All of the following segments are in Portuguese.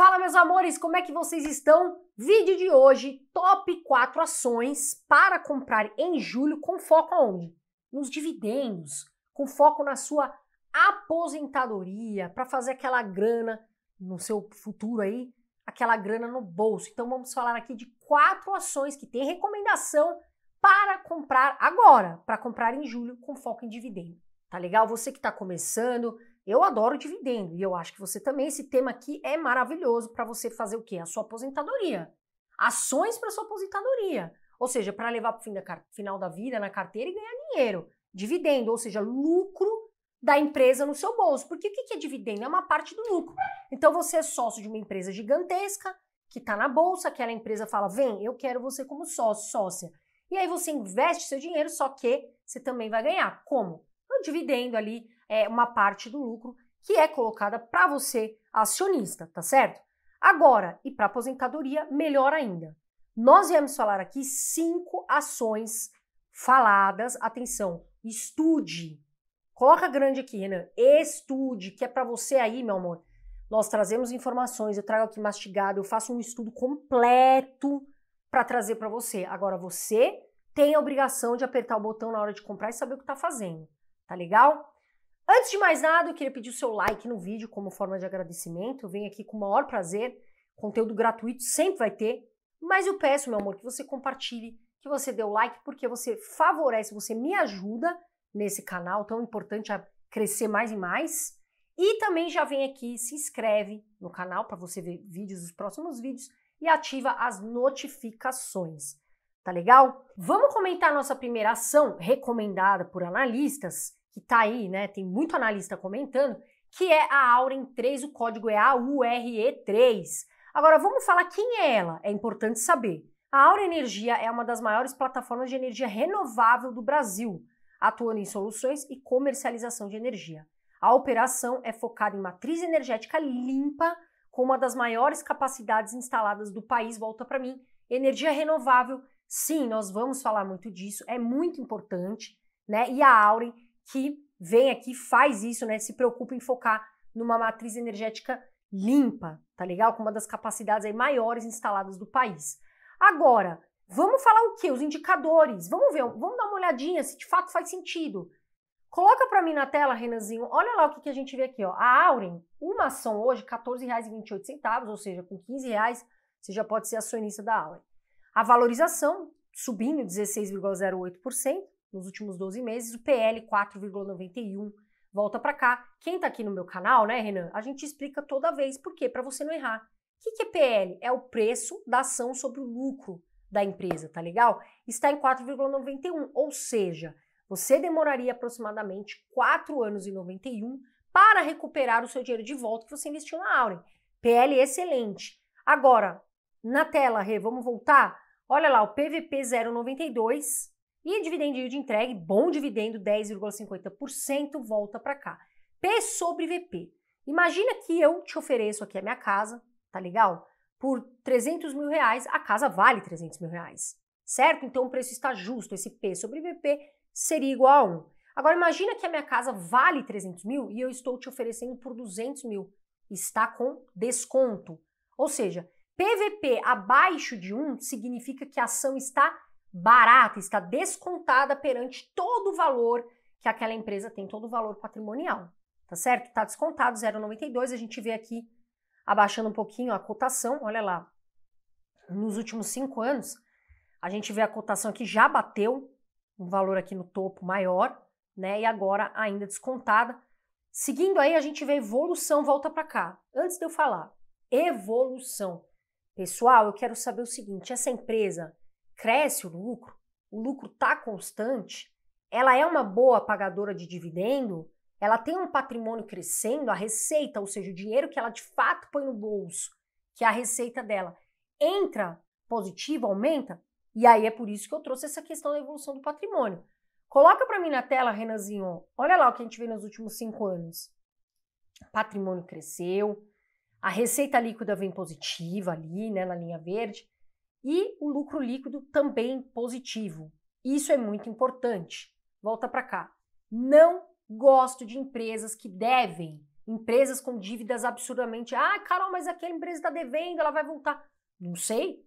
Fala meus amores, como é que vocês estão? Vídeo de hoje, top 4 ações para comprar em julho com foco aonde? Nos dividendos, com foco na sua aposentadoria, para fazer aquela grana no seu futuro aí, aquela grana no bolso. Então vamos falar aqui de quatro ações que tem recomendação para comprar agora, para comprar em julho com foco em dividendo. Tá legal? Você que está começando, eu adoro dividendo e eu acho que você também. Esse tema aqui é maravilhoso para você fazer o quê? A sua aposentadoria. Ações para sua aposentadoria. Ou seja, para levar para o final da vida na carteira e ganhar dinheiro. Dividendo, ou seja, lucro da empresa no seu bolso. Porque o que é dividendo? É uma parte do lucro. Então você é sócio de uma empresa gigantesca que está na bolsa, aquela empresa fala: vem, eu quero você como sócio, sócia. E aí você investe seu dinheiro, só que você também vai ganhar. Como? No dividendo ali é, uma parte do lucro que é colocada para você, acionista, tá certo? Agora, e para aposentadoria, melhor ainda. Nós viemos falar aqui cinco ações faladas. Atenção, estude. Coloca grande aqui, Renan. Estude, que é para você aí, meu amor. Nós trazemos informações, eu trago aqui mastigado, eu faço um estudo completo para trazer para você. Agora você tem a obrigação de apertar o botão na hora de comprar e saber o que está fazendo. Tá legal? Antes de mais nada, eu queria pedir o seu like no vídeo como forma de agradecimento. Eu venho aqui com o maior prazer. Conteúdo gratuito sempre vai ter. Mas eu peço, meu amor, que você compartilhe, que você dê o like, porque você favorece, você me ajuda nesse canal tão importante a crescer mais e mais. E também já vem aqui, se inscreve no canal para você ver vídeos dos próximos vídeos e ativa as notificações. Tá legal? Vamos comentar nossa primeira ação recomendada por analistas, que tá aí, né? Tem muito analista comentando, que é a Auren 3, o código é AURE3. Agora vamos falar quem é ela, é importante saber. A Aura Energia é uma das maiores plataformas de energia renovável do Brasil, atuando em soluções e comercialização de energia. A operação é focada em matriz energética limpa, com uma das maiores capacidades instaladas do país, volta para mim, energia renovável. Sim, nós vamos falar muito disso, é muito importante, né? E a Aurem que vem aqui, faz isso, né? Se preocupa em focar numa matriz energética limpa, tá legal? Com uma das capacidades aí maiores instaladas do país. Agora, vamos falar o que? Os indicadores. Vamos ver, vamos dar uma olhadinha se de fato faz sentido. Coloca para mim na tela, Renanzinho. Olha lá o que, que a gente vê aqui, ó. A Auren, uma ação hoje, R$ 14,28, ou seja, com R$ reais você já pode ser acionista da Auren. A valorização subindo 16,08% nos últimos 12 meses, o PL 4,91 volta para cá. Quem está aqui no meu canal, né, Renan? A gente explica toda vez por quê, para você não errar. O que, que é PL? É o preço da ação sobre o lucro da empresa, tá legal? Está em 4,91, ou seja, você demoraria aproximadamente 4 anos e 91 para recuperar o seu dinheiro de volta que você investiu na Aure PL excelente. Agora, na tela, Rê, vamos voltar? Olha lá, o PVP 092 e dividendo yield entregue, bom dividendo, 10,50%, volta para cá. P sobre VP. Imagina que eu te ofereço aqui a minha casa, tá legal? Por 300 mil reais, a casa vale 300 mil reais, certo? Então o preço está justo, esse P sobre VP seria igual a 1. Agora imagina que a minha casa vale 300 mil e eu estou te oferecendo por 200 mil. Está com desconto. Ou seja, PVP abaixo de 1 significa que a ação está barata, está descontada perante todo o valor que aquela empresa tem, todo o valor patrimonial, tá certo? Está descontado 0,92, a gente vê aqui abaixando um pouquinho a cotação, olha lá, nos últimos cinco anos, a gente vê a cotação aqui já bateu um valor aqui no topo maior, né? E agora ainda descontada. Seguindo aí, a gente vê evolução, volta para cá. Antes de eu falar, evolução. Pessoal, eu quero saber o seguinte: essa empresa cresce o lucro, o lucro está constante, ela é uma boa pagadora de dividendo, ela tem um patrimônio crescendo, a receita, ou seja, o dinheiro que ela de fato põe no bolso, que é a receita dela, entra positiva, aumenta, e aí é por isso que eu trouxe essa questão da evolução do patrimônio. Coloca para mim na tela, Renanzinho, olha lá o que a gente vê nos últimos cinco anos. patrimônio cresceu, a receita líquida vem positiva ali, né, na linha verde, e o lucro líquido também positivo. Isso é muito importante. Volta para cá. Não gosto de empresas que devem, empresas com dívidas absurdamente. Ah, Carol, mas aquela empresa está devendo, ela vai voltar. Não sei.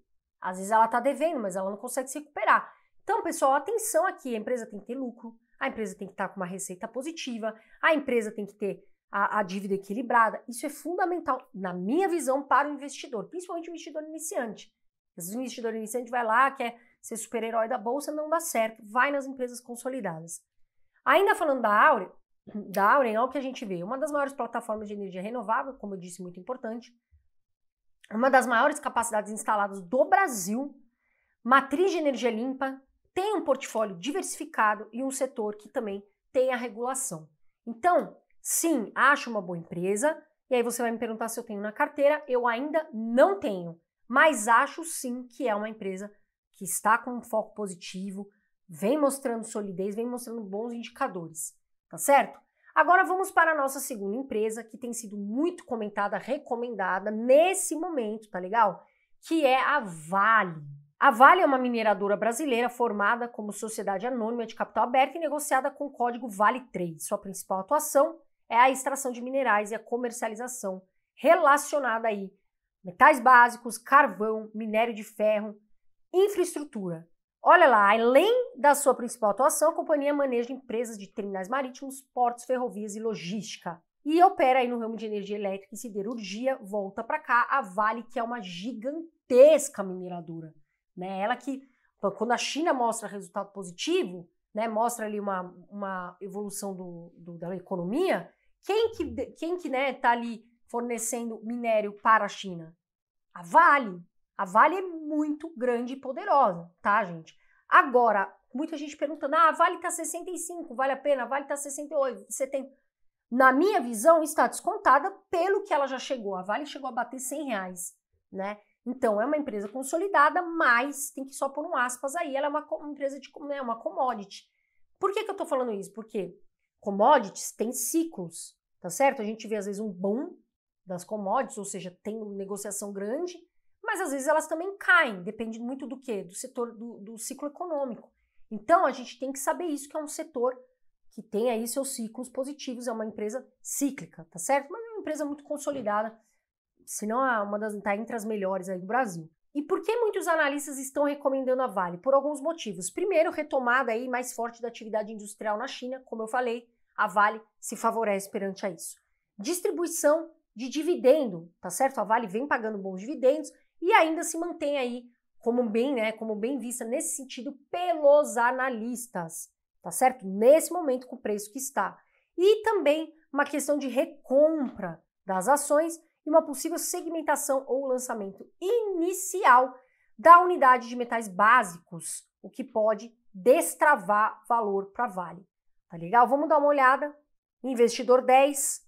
Às vezes ela está devendo, mas ela não consegue se recuperar. Então, pessoal, atenção aqui: a empresa tem que ter lucro, a empresa tem que estar tá com uma receita positiva, a empresa tem que ter a, a dívida equilibrada. Isso é fundamental, na minha visão, para o investidor, principalmente o investidor iniciante. Às vezes o investidor iniciante vai lá, quer ser super-herói da bolsa, não dá certo, vai nas empresas consolidadas. Ainda falando da Aure, da Aure olha é o que a gente vê. Uma das maiores plataformas de energia renovável, como eu disse, muito importante. Uma das maiores capacidades instaladas do Brasil. Matriz de energia limpa. Tem um portfólio diversificado e um setor que também tem a regulação. Então, sim, acho uma boa empresa. E aí você vai me perguntar se eu tenho na carteira. Eu ainda não tenho mas acho sim que é uma empresa que está com um foco positivo, vem mostrando solidez, vem mostrando bons indicadores, tá certo? Agora vamos para a nossa segunda empresa que tem sido muito comentada, recomendada nesse momento, tá legal? Que é a Vale. A Vale é uma mineradora brasileira formada como sociedade anônima de capital aberto e negociada com o código Vale 3. Sua principal atuação é a extração de minerais e a comercialização relacionada aí metais básicos, carvão, minério de ferro, infraestrutura. Olha lá, além da sua principal atuação, a companhia maneja empresas de terminais marítimos, portos, ferrovias e logística. E opera aí no ramo de energia elétrica e siderurgia. Volta para cá a Vale, que é uma gigantesca mineradora. Né? Ela que, quando a China mostra resultado positivo, né, mostra ali uma, uma evolução do, do da economia, quem que, quem que né, tá ali fornecendo minério para a China? A Vale. A Vale é muito grande e poderosa, tá, gente? Agora, muita gente perguntando: ah, a Vale está 65, vale a pena? A Vale está 68, 70. Na minha visão, está descontada pelo que ela já chegou. A Vale chegou a bater 100 reais, né? Então, é uma empresa consolidada, mas tem que só pôr um aspas aí, ela é uma, uma empresa de né, uma commodity. Por que, que eu estou falando isso? Porque commodities têm ciclos, tá certo? A gente vê às vezes um boom das commodities, ou seja, tem negociação grande, mas às vezes elas também caem, depende muito do que? Do setor, do, do ciclo econômico. Então a gente tem que saber isso, que é um setor que tem aí seus ciclos positivos, é uma empresa cíclica, tá certo? Mas é uma empresa muito consolidada, se não é uma das, tá entre as melhores aí do Brasil. E por que muitos analistas estão recomendando a Vale? Por alguns motivos. Primeiro, retomada aí mais forte da atividade industrial na China, como eu falei, a Vale se favorece perante a isso. Distribuição de dividendo, tá certo? A Vale vem pagando bons dividendos e ainda se mantém aí como bem, né, como bem vista nesse sentido pelos analistas, tá certo? Nesse momento com o preço que está. E também uma questão de recompra das ações e uma possível segmentação ou lançamento inicial da unidade de metais básicos, o que pode destravar valor para Vale. Tá legal? Vamos dar uma olhada. Investidor 10,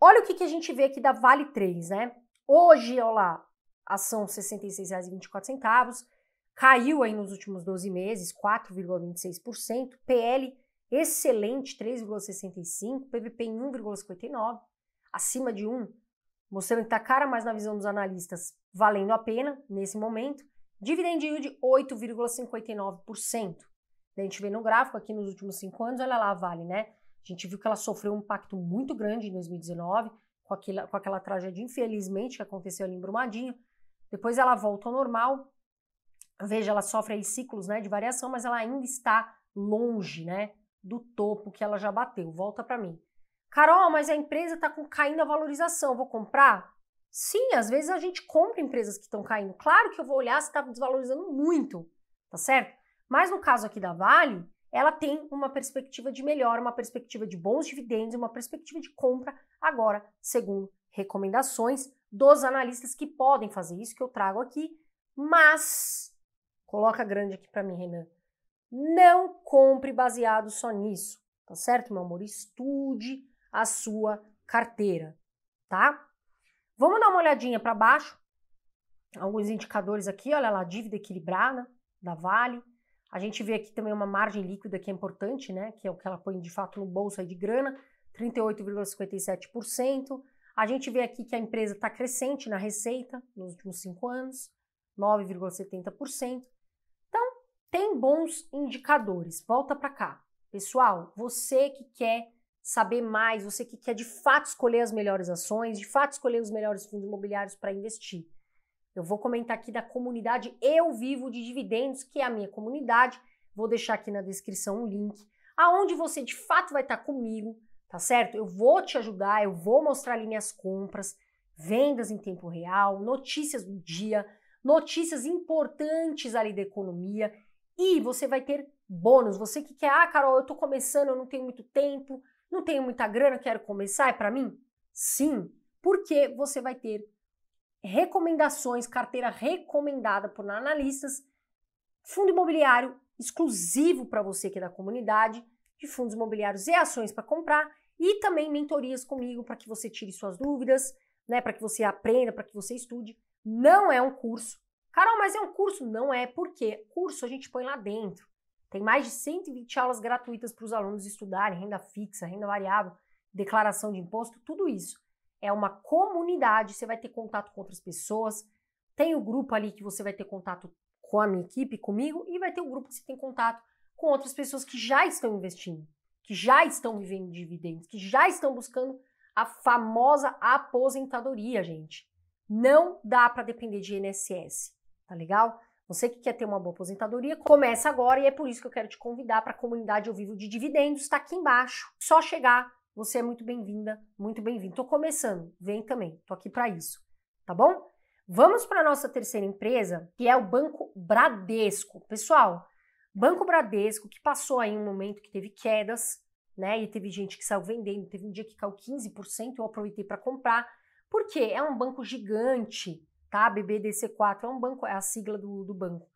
Olha o que, que a gente vê aqui da Vale 3, né? Hoje, olha lá, ação R$ 66,24, caiu aí nos últimos 12 meses, 4,26%, PL excelente, 3,65%, PVP em 1,59%, acima de 1%, mostrando que tá cara, mas na visão dos analistas, valendo a pena nesse momento. Dividend yield 8,59%. A gente vê no gráfico aqui nos últimos 5 anos, olha lá, a vale, né? A gente viu que ela sofreu um impacto muito grande em 2019, com aquela, com aquela tragédia, infelizmente, que aconteceu ali em Brumadinho. Depois ela volta ao normal. Veja, ela sofre aí ciclos né, de variação, mas ela ainda está longe né, do topo que ela já bateu. Volta para mim. Carol, mas a empresa está caindo a valorização, vou comprar? Sim, às vezes a gente compra empresas que estão caindo. Claro que eu vou olhar se está desvalorizando muito, tá certo? Mas no caso aqui da Vale, ela tem uma perspectiva de melhora, uma perspectiva de bons dividendos, uma perspectiva de compra agora, segundo recomendações dos analistas que podem fazer isso que eu trago aqui, mas coloca grande aqui para mim, Renan. Não compre baseado só nisso, tá certo, meu amor? Estude a sua carteira, tá? Vamos dar uma olhadinha para baixo. Alguns indicadores aqui, olha lá, dívida equilibrada da Vale, a gente vê aqui também uma margem líquida que é importante, né? Que é o que ela põe de fato no bolso aí de grana, 38,57%. A gente vê aqui que a empresa está crescente na receita nos últimos cinco anos, 9,70%. Então, tem bons indicadores. Volta para cá. Pessoal, você que quer saber mais, você que quer de fato escolher as melhores ações, de fato escolher os melhores fundos imobiliários para investir. Eu vou comentar aqui da comunidade Eu Vivo de Dividendos, que é a minha comunidade. Vou deixar aqui na descrição um link aonde você de fato vai estar tá comigo, tá certo? Eu vou te ajudar, eu vou mostrar ali minhas compras, vendas em tempo real, notícias do dia, notícias importantes ali da economia e você vai ter bônus. Você que quer, ah, Carol, eu tô começando, eu não tenho muito tempo, não tenho muita grana, quero começar, é para mim? Sim, porque você vai ter recomendações, carteira recomendada por analistas, fundo imobiliário exclusivo para você que é da comunidade, de fundos imobiliários e ações para comprar e também mentorias comigo para que você tire suas dúvidas, né, para que você aprenda, para que você estude. Não é um curso. Carol, mas é um curso? Não é, porque curso a gente põe lá dentro. Tem mais de 120 aulas gratuitas para os alunos estudarem renda fixa, renda variável, declaração de imposto, tudo isso é uma comunidade, você vai ter contato com outras pessoas. Tem o grupo ali que você vai ter contato com a minha equipe, comigo, e vai ter o grupo que você tem contato com outras pessoas que já estão investindo, que já estão vivendo dividendos, que já estão buscando a famosa aposentadoria, gente. Não dá para depender de INSS, tá legal? Você que quer ter uma boa aposentadoria, começa agora e é por isso que eu quero te convidar para a comunidade Eu Vivo de Dividendos, está aqui embaixo. Só chegar você é muito bem-vinda, muito bem-vindo. Estou começando, vem também, estou aqui para isso, tá bom? Vamos para a nossa terceira empresa, que é o Banco Bradesco. Pessoal, Banco Bradesco, que passou aí um momento que teve quedas, né? E teve gente que saiu vendendo, teve um dia que caiu 15%, eu aproveitei para comprar, porque é um banco gigante, tá? BBDC4 é um banco, é a sigla do, do banco.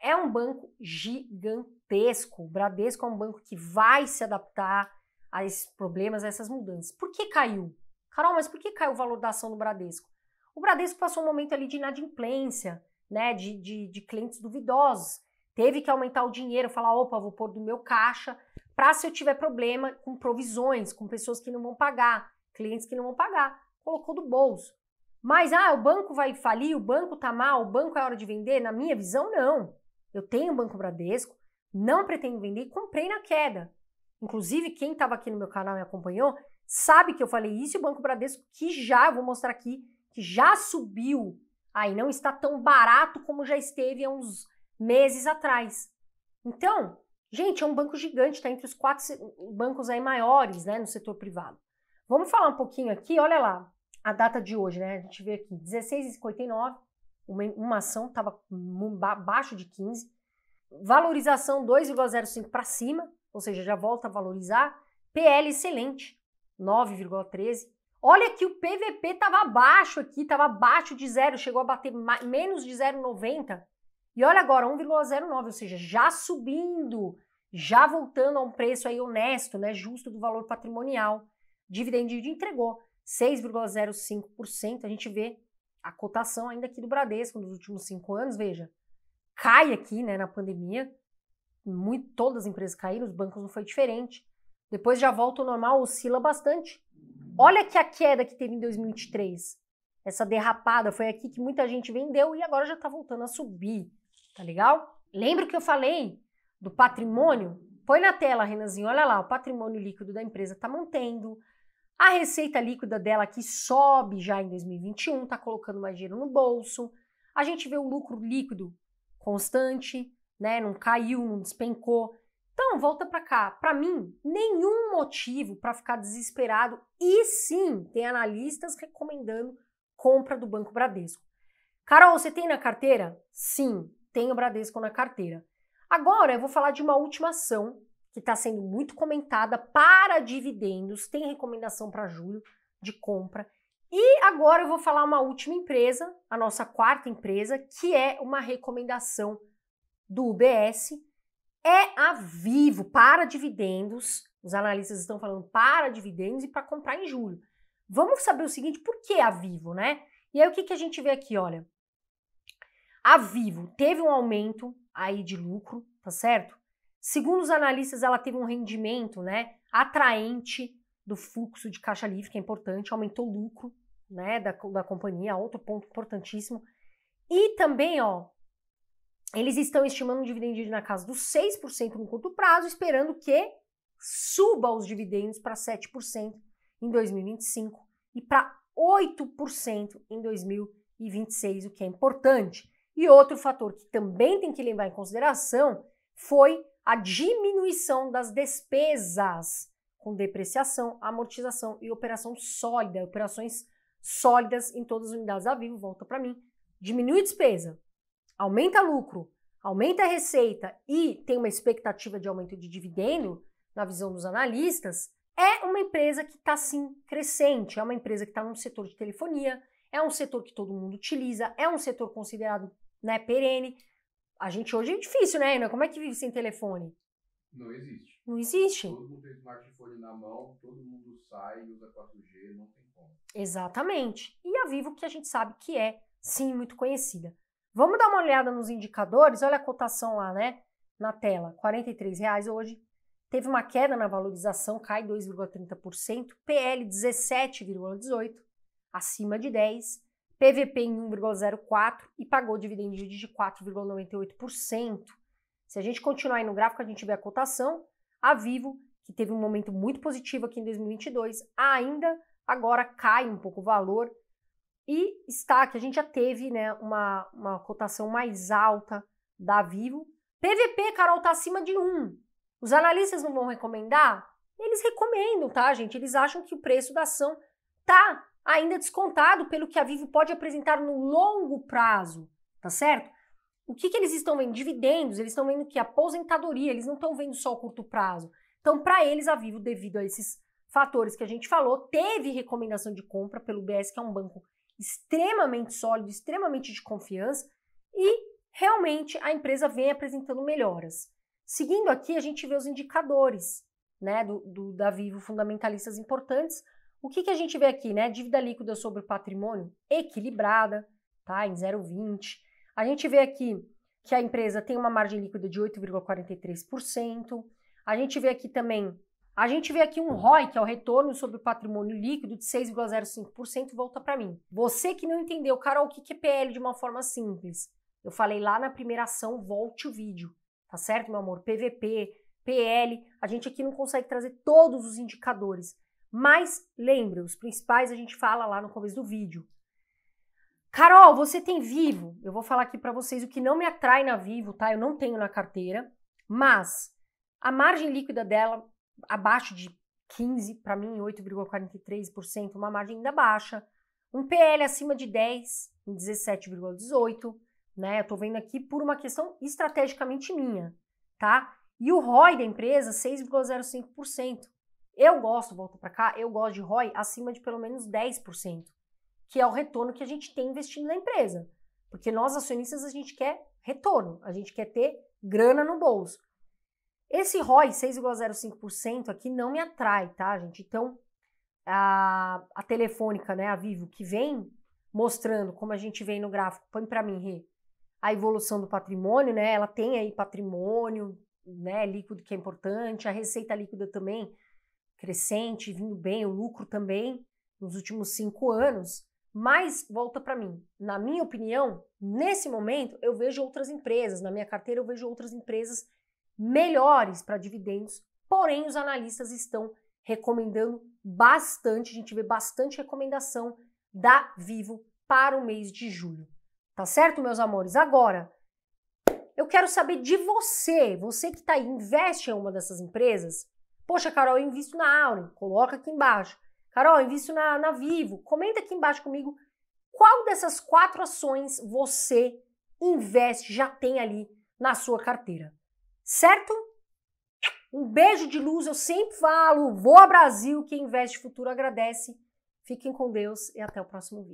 É um banco gigantesco. O Bradesco é um banco que vai se adaptar, a esses problemas, a essas mudanças. Por que caiu? Carol, mas por que caiu o valor da ação do Bradesco? O Bradesco passou um momento ali de inadimplência, né, de, de, de clientes duvidosos. Teve que aumentar o dinheiro, falar, opa, vou pôr do meu caixa, para se eu tiver problema com provisões, com pessoas que não vão pagar, clientes que não vão pagar. Colocou do bolso. Mas, ah, o banco vai falir, o banco tá mal, o banco é hora de vender? Na minha visão, não. Eu tenho o Banco Bradesco, não pretendo vender, comprei na queda. Inclusive, quem estava aqui no meu canal e acompanhou, sabe que eu falei isso e o Banco Bradesco, que já, vou mostrar aqui, que já subiu. Aí não está tão barato como já esteve há uns meses atrás. Então, gente, é um banco gigante, está entre os quatro bancos aí maiores, né, no setor privado. Vamos falar um pouquinho aqui, olha lá, a data de hoje, né? A gente vê aqui, 16,59, uma, uma ação estava abaixo de 15, valorização 2,05 para cima, ou seja, já volta a valorizar. PL excelente, 9,13. Olha que o PVP estava abaixo aqui, estava abaixo de zero, chegou a bater menos de 0,90. E olha agora, 1,09, ou seja, já subindo, já voltando a um preço aí honesto, né, justo do valor patrimonial. Dividend yield entregou 6,05%. A gente vê a cotação ainda aqui do Bradesco nos últimos cinco anos, veja, cai aqui né, na pandemia, muito, todas as empresas caíram, os bancos não foi diferente. Depois já volta ao normal, oscila bastante. Olha que a queda que teve em 2023, essa derrapada, foi aqui que muita gente vendeu e agora já está voltando a subir, tá legal? Lembra que eu falei do patrimônio? Põe na tela, Renanzinho, olha lá, o patrimônio líquido da empresa está mantendo, a receita líquida dela que sobe já em 2021, está colocando mais dinheiro no bolso, a gente vê o lucro líquido constante, né? Não caiu, não despencou. Então, volta para cá. Para mim, nenhum motivo para ficar desesperado. E sim, tem analistas recomendando compra do Banco Bradesco. Carol, você tem na carteira? Sim, tenho Bradesco na carteira. Agora eu vou falar de uma última ação que está sendo muito comentada para dividendos, tem recomendação para julho de compra. E agora eu vou falar uma última empresa, a nossa quarta empresa, que é uma recomendação do UBS é a vivo para dividendos. Os analistas estão falando para dividendos e para comprar em julho. Vamos saber o seguinte, por que a Vivo, né? E aí o que, que a gente vê aqui, olha. A Vivo teve um aumento aí de lucro, tá certo? Segundo os analistas, ela teve um rendimento, né, atraente do fluxo de caixa livre, que é importante, aumentou o lucro, né, da, da companhia, outro ponto importantíssimo. E também, ó, eles estão estimando um dividendo na casa dos 6% no curto prazo, esperando que suba os dividendos para 7% em 2025 e para 8% em 2026, o que é importante. E outro fator que também tem que levar em consideração foi a diminuição das despesas com depreciação, amortização e operação sólida, operações sólidas em todas as unidades da Vivo, volta para mim, diminui despesa, aumenta lucro, aumenta a receita e tem uma expectativa de aumento de dividendo, na visão dos analistas, é uma empresa que está sim crescente, é uma empresa que está num setor de telefonia, é um setor que todo mundo utiliza, é um setor considerado né, perene. A gente hoje é difícil, né, Ana? Como é que vive sem telefone? Não existe. Não existe. Todo mundo tem smartphone na mão, todo mundo sai, usa 4G, não tem como. Exatamente. E a Vivo, que a gente sabe que é, sim, muito conhecida. Vamos dar uma olhada nos indicadores, olha a cotação lá, né? Na tela, R$ reais hoje. Teve uma queda na valorização, cai 2,30%, PL 17,18, acima de 10, PVP em 1,04 e pagou dividendos de 4,98%. Se a gente continuar aí no gráfico, a gente vê a cotação, a Vivo, que teve um momento muito positivo aqui em 2022, ainda agora cai um pouco o valor, e está que a gente já teve né, uma, uma cotação mais alta da Vivo. PVP, Carol, está acima de 1. Os analistas não vão recomendar? Eles recomendam, tá, gente? Eles acham que o preço da ação tá ainda descontado pelo que a Vivo pode apresentar no longo prazo, tá certo? O que, que eles estão vendo? Dividendos, eles estão vendo que aposentadoria, eles não estão vendo só o curto prazo. Então, para eles, a Vivo, devido a esses fatores que a gente falou, teve recomendação de compra pelo BS, que é um banco extremamente sólido, extremamente de confiança e realmente a empresa vem apresentando melhoras. Seguindo aqui, a gente vê os indicadores né, do, do da Vivo fundamentalistas importantes. O que, que a gente vê aqui? Né? Dívida líquida sobre patrimônio equilibrada, tá? em 0,20. A gente vê aqui que a empresa tem uma margem líquida de 8,43%. A gente vê aqui também a gente vê aqui um ROI, que é o retorno sobre o patrimônio líquido, de 6,05%, volta para mim. Você que não entendeu, Carol, o que é PL de uma forma simples? Eu falei lá na primeira ação, volte o vídeo, tá certo, meu amor? PVP, PL, a gente aqui não consegue trazer todos os indicadores, mas lembre, os principais a gente fala lá no começo do vídeo. Carol, você tem Vivo? Eu vou falar aqui para vocês o que não me atrai na Vivo, tá? Eu não tenho na carteira, mas a margem líquida dela abaixo de 15, para mim 8,43%, uma margem ainda baixa. Um PL acima de 10, em 17,18, né? Eu tô vendo aqui por uma questão estrategicamente minha, tá? E o ROI da empresa 6,05%. Eu gosto, volta para cá, eu gosto de ROI acima de pelo menos 10%, que é o retorno que a gente tem investindo na empresa. Porque nós acionistas a gente quer retorno, a gente quer ter grana no bolso. Esse ROI 6,05% aqui não me atrai, tá, gente? Então, a, a telefônica, né, a Vivo, que vem mostrando, como a gente vem no gráfico, põe para mim, Rê, a evolução do patrimônio, né? Ela tem aí patrimônio, né, líquido que é importante, a receita líquida também crescente, vindo bem, o lucro também nos últimos cinco anos. Mas volta para mim, na minha opinião, nesse momento eu vejo outras empresas, na minha carteira eu vejo outras empresas melhores para dividendos, porém os analistas estão recomendando bastante, a gente vê bastante recomendação da Vivo para o mês de julho. Tá certo, meus amores? Agora, eu quero saber de você, você que está aí, investe em uma dessas empresas? Poxa, Carol, eu invisto na Auren, coloca aqui embaixo. Carol, eu invisto na, na Vivo, comenta aqui embaixo comigo qual dessas quatro ações você investe, já tem ali na sua carteira. Certo? Um beijo de luz, eu sempre falo. vou ao Brasil, quem investe futuro agradece. Fiquem com Deus e até o próximo vídeo.